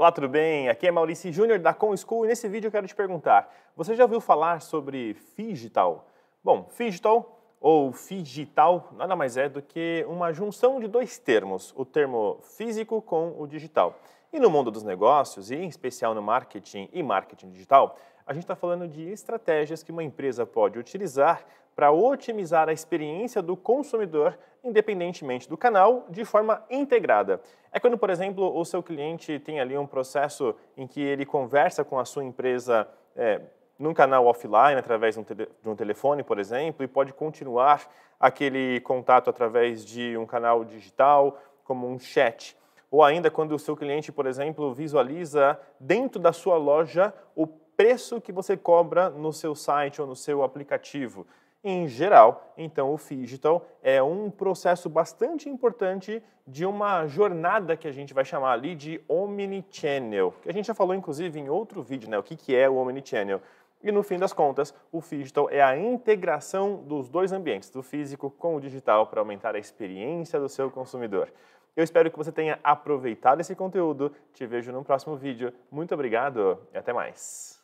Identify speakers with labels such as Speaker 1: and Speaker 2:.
Speaker 1: Olá, tudo bem? Aqui é Maurício Júnior da ComSchool School e nesse vídeo eu quero te perguntar: você já ouviu falar sobre Figital? Bom, Figital ou digital nada mais é do que uma junção de dois termos, o termo físico com o digital. E no mundo dos negócios, e em especial no marketing e marketing digital, a gente está falando de estratégias que uma empresa pode utilizar para otimizar a experiência do consumidor, independentemente do canal, de forma integrada. É quando, por exemplo, o seu cliente tem ali um processo em que ele conversa com a sua empresa é, num canal offline, através de um, telefone, por exemplo, e pode continuar aquele contato através de um canal digital, como um chat ou ainda quando o seu cliente, por exemplo, visualiza dentro da sua loja o preço que você cobra no seu site ou no seu aplicativo. Em geral, então o Digital é um processo bastante importante de uma jornada que a gente vai chamar ali de Omnichannel, que a gente já falou inclusive em outro vídeo, né? O que, que é o Omnichannel? E no fim das contas, o digital é a integração dos dois ambientes, do físico com o digital, para aumentar a experiência do seu consumidor. Eu espero que você tenha aproveitado esse conteúdo. Te vejo no próximo vídeo. Muito obrigado e até mais.